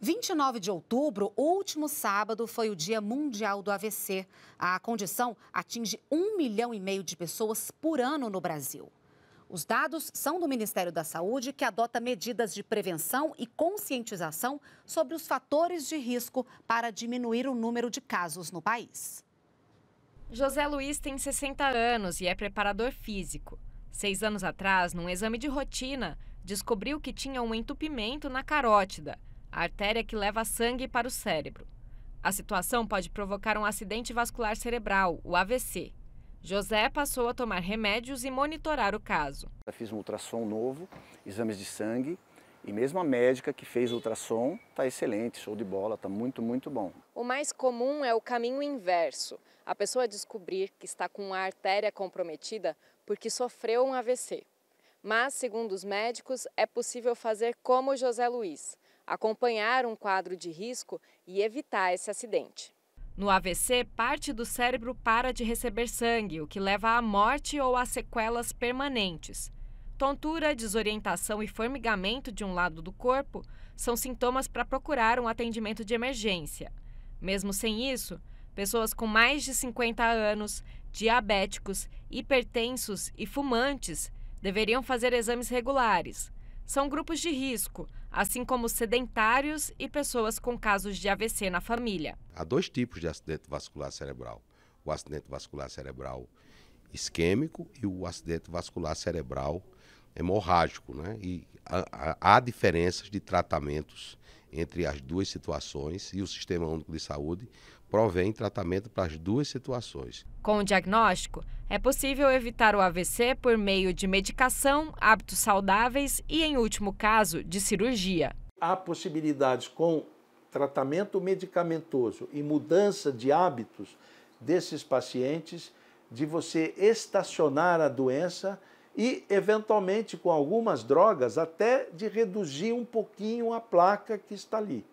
29 de outubro, último sábado, foi o Dia Mundial do AVC. A condição atinge um milhão e meio de pessoas por ano no Brasil. Os dados são do Ministério da Saúde, que adota medidas de prevenção e conscientização sobre os fatores de risco para diminuir o número de casos no país. José Luiz tem 60 anos e é preparador físico. Seis anos atrás, num exame de rotina, descobriu que tinha um entupimento na carótida a artéria que leva sangue para o cérebro. A situação pode provocar um acidente vascular cerebral, o AVC. José passou a tomar remédios e monitorar o caso. Eu fiz um ultrassom novo, exames de sangue, e mesmo a médica que fez o ultrassom está excelente, show de bola, está muito, muito bom. O mais comum é o caminho inverso. A pessoa descobrir que está com a artéria comprometida porque sofreu um AVC mas, segundo os médicos, é possível fazer como José Luiz, acompanhar um quadro de risco e evitar esse acidente. No AVC, parte do cérebro para de receber sangue, o que leva à morte ou a sequelas permanentes. Tontura, desorientação e formigamento de um lado do corpo são sintomas para procurar um atendimento de emergência. Mesmo sem isso, pessoas com mais de 50 anos, diabéticos, hipertensos e fumantes deveriam fazer exames regulares. São grupos de risco, assim como sedentários e pessoas com casos de AVC na família. Há dois tipos de acidente vascular cerebral: o acidente vascular cerebral isquêmico e o acidente vascular cerebral hemorrágico, né? E há, há diferenças de tratamentos entre as duas situações e o Sistema Único de Saúde provém tratamento para as duas situações. Com o diagnóstico, é possível evitar o AVC por meio de medicação, hábitos saudáveis e, em último caso, de cirurgia. Há possibilidades com tratamento medicamentoso e mudança de hábitos desses pacientes de você estacionar a doença e, eventualmente, com algumas drogas, até de reduzir um pouquinho a placa que está ali.